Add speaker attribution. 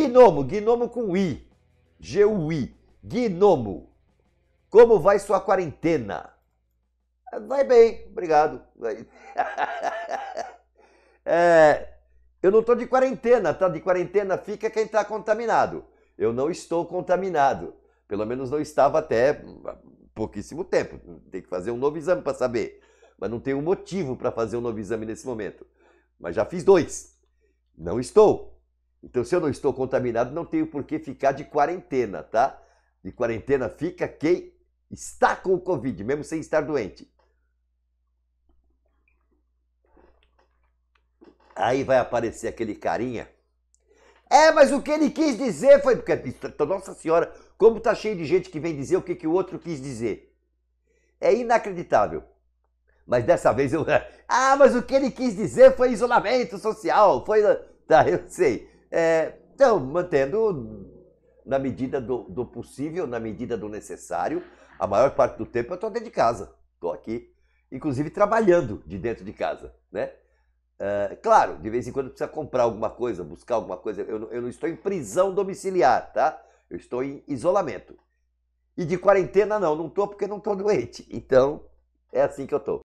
Speaker 1: Gnomo, Gnomo com I. G-U-I. Gnomo. Como vai sua quarentena? Vai bem, obrigado. é, eu não estou de quarentena, tá? De quarentena fica quem está contaminado. Eu não estou contaminado. Pelo menos não estava até pouquíssimo tempo. Tem que fazer um novo exame para saber. Mas não tenho motivo para fazer um novo exame nesse momento. Mas já fiz dois. Não estou. Então, se eu não estou contaminado, não tenho por que ficar de quarentena, tá? De quarentena fica quem está com o Covid, mesmo sem estar doente. Aí vai aparecer aquele carinha. É, mas o que ele quis dizer foi. Porque, então, nossa senhora, como tá cheio de gente que vem dizer o que, que o outro quis dizer. É inacreditável. Mas dessa vez eu. Ah, mas o que ele quis dizer foi isolamento social. Foi. Tá, eu sei. É, então, mantendo na medida do, do, possível, na medida do necessário. A maior parte do tempo eu estou dentro de casa, estou aqui, inclusive trabalhando de dentro de casa, né? É, claro, de vez em quando precisa comprar alguma coisa, buscar alguma coisa. Eu, eu não estou em prisão domiciliar, tá? Eu estou em isolamento. E de quarentena não, não estou porque não estou doente. Então, é assim que eu estou.